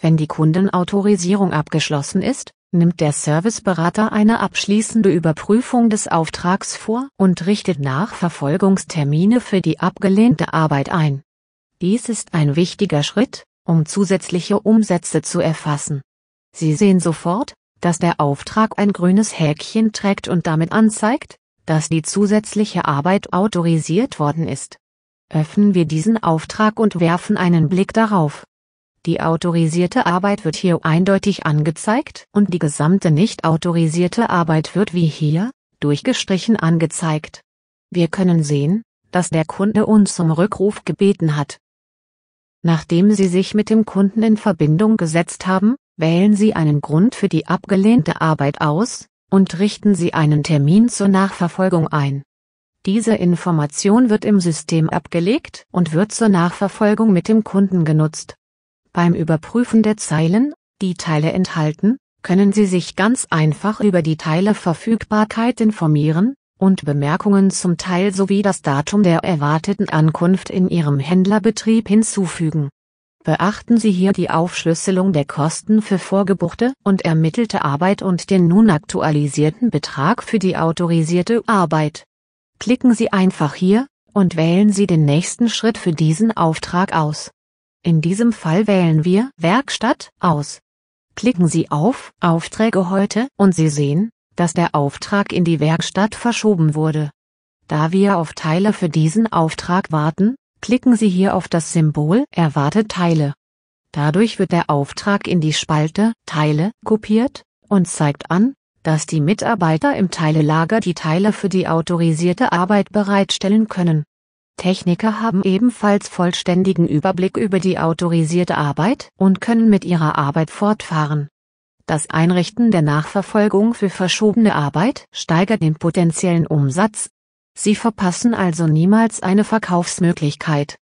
Wenn die Kundenautorisierung abgeschlossen ist, nimmt der Serviceberater eine abschließende Überprüfung des Auftrags vor und richtet Nachverfolgungstermine für die abgelehnte Arbeit ein. Dies ist ein wichtiger Schritt, um zusätzliche Umsätze zu erfassen. Sie sehen sofort, dass der Auftrag ein grünes Häkchen trägt und damit anzeigt, dass die zusätzliche Arbeit autorisiert worden ist. Öffnen wir diesen Auftrag und werfen einen Blick darauf. Die autorisierte Arbeit wird hier eindeutig angezeigt und die gesamte nicht autorisierte Arbeit wird wie hier, durchgestrichen angezeigt. Wir können sehen, dass der Kunde uns zum Rückruf gebeten hat. Nachdem Sie sich mit dem Kunden in Verbindung gesetzt haben, wählen Sie einen Grund für die abgelehnte Arbeit aus und richten Sie einen Termin zur Nachverfolgung ein. Diese Information wird im System abgelegt und wird zur Nachverfolgung mit dem Kunden genutzt. Beim Überprüfen der Zeilen, die Teile enthalten, können Sie sich ganz einfach über die Teileverfügbarkeit informieren und Bemerkungen zum Teil sowie das Datum der erwarteten Ankunft in Ihrem Händlerbetrieb hinzufügen. Beachten Sie hier die Aufschlüsselung der Kosten für vorgebuchte und ermittelte Arbeit und den nun aktualisierten Betrag für die autorisierte Arbeit. Klicken Sie einfach hier und wählen Sie den nächsten Schritt für diesen Auftrag aus. In diesem Fall wählen wir Werkstatt aus. Klicken Sie auf Aufträge heute und Sie sehen, dass der Auftrag in die Werkstatt verschoben wurde. Da wir auf Teile für diesen Auftrag warten, klicken Sie hier auf das Symbol Erwarte Teile. Dadurch wird der Auftrag in die Spalte Teile kopiert und zeigt an, dass die Mitarbeiter im Teilelager die Teile für die autorisierte Arbeit bereitstellen können. Techniker haben ebenfalls vollständigen Überblick über die autorisierte Arbeit und können mit ihrer Arbeit fortfahren. Das Einrichten der Nachverfolgung für verschobene Arbeit steigert den potenziellen Umsatz. Sie verpassen also niemals eine Verkaufsmöglichkeit.